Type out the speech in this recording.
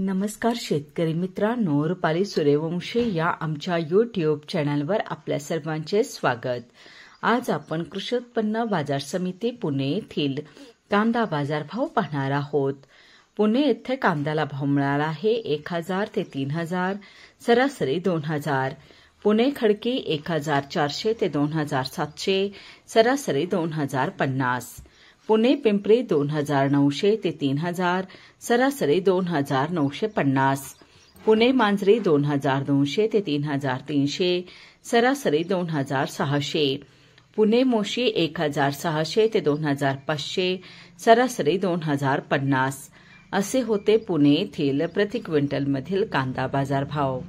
नमस्कार शेतकरी मित्रांनो रुपाली सूर्यवंशी या आमच्या यूट्यूब चॅनलवर आपल्या सर्वांचे स्वागत आज आपण कृषी उत्पन्न बाजार समिती पुणे येथील कांदा बाजारभाव पाहणार आहोत पुणे येथे कांद्याला भाव मिळाला आहे एक हजार ते तीन हजार सरासरी दोन हजार पुणे खडकी एक हजार चारशे ते दोन हजार सातशे सरासरी दोन हजार पन्नास पुणे पिंपरी दोन हजार नऊशे ते तीन हजार सरासरी दोन हजार नऊशे पन्नास पुणे मांजरी दोन हजार दोनशे ते तीन हजार तीनशे सरासरी दोन हजार सहाशे पुणे मोशी एक हजार सहाशे ते दोन हजार पाचशे सरासरी दोन हजार पन्नास असे होते पुणे येथील प्रति क्विंटलमधील कांदा बाजारभाव